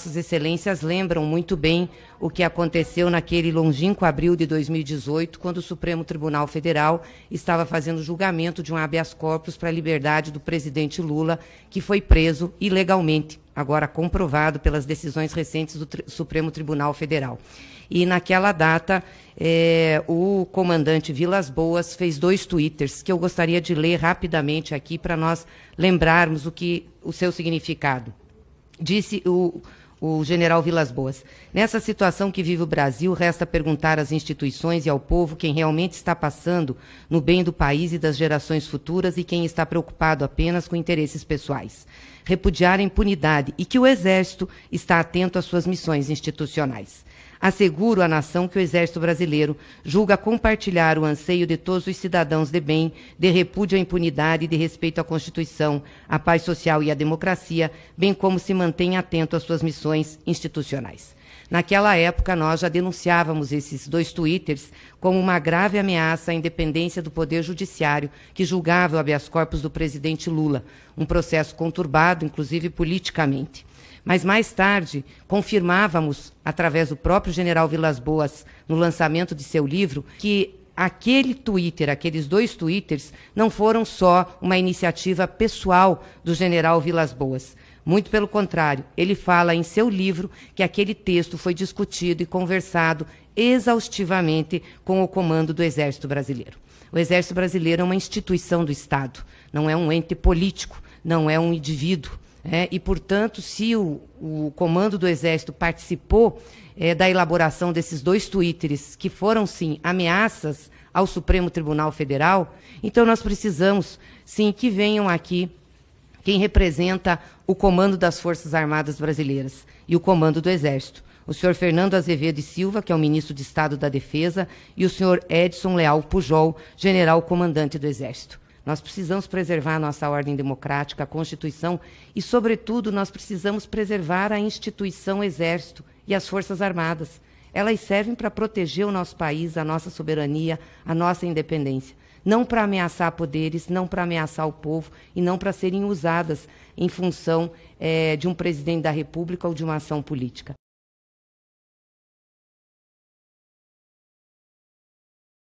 Vossas Excelências lembram muito bem o que aconteceu naquele longínquo abril de 2018, quando o Supremo Tribunal Federal estava fazendo julgamento de um habeas corpus para a liberdade do presidente Lula, que foi preso ilegalmente, agora comprovado pelas decisões recentes do Supremo Tribunal Federal. E naquela data, eh, o comandante Vilas Boas fez dois twitters que eu gostaria de ler rapidamente aqui para nós lembrarmos o que o seu significado. Disse o, o general Vilas Boas. Nessa situação que vive o Brasil, resta perguntar às instituições e ao povo quem realmente está passando no bem do país e das gerações futuras e quem está preocupado apenas com interesses pessoais. Repudiar a impunidade e que o Exército está atento às suas missões institucionais. Asseguro à nação que o Exército Brasileiro julga compartilhar o anseio de todos os cidadãos de bem, de repúdio à impunidade e de respeito à Constituição, à paz social e à democracia, bem como se mantém atento às suas missões institucionais. Naquela época, nós já denunciávamos esses dois twitters como uma grave ameaça à independência do Poder Judiciário, que julgava o habeas corpus do presidente Lula, um processo conturbado, inclusive politicamente. Mas mais tarde, confirmávamos, através do próprio general Vilas Boas, no lançamento de seu livro, que aquele Twitter, aqueles dois Twitters, não foram só uma iniciativa pessoal do general Vilas Boas, muito pelo contrário, ele fala em seu livro que aquele texto foi discutido e conversado exaustivamente com o comando do Exército Brasileiro. O Exército Brasileiro é uma instituição do Estado, não é um ente político, não é um indivíduo. É, e, portanto, se o, o, comando do Exército participou é, da elaboração desses dois twitters, que foram, sim, ameaças ao Supremo Tribunal Federal, então nós precisamos, sim, que venham aqui quem representa o comando das Forças Armadas Brasileiras e o comando do Exército. O senhor Fernando Azevedo e Silva, que é o ministro de Estado da Defesa, e o senhor Edson Leal Pujol, general comandante do Exército. Nós precisamos preservar a nossa ordem democrática, a Constituição e, sobretudo, nós precisamos preservar a instituição Exército e as Forças Armadas. Elas servem para proteger o nosso país, a nossa soberania, a nossa independência não para ameaçar poderes, não para ameaçar o povo e não para serem usadas em função é, de um presidente da República ou de uma ação política.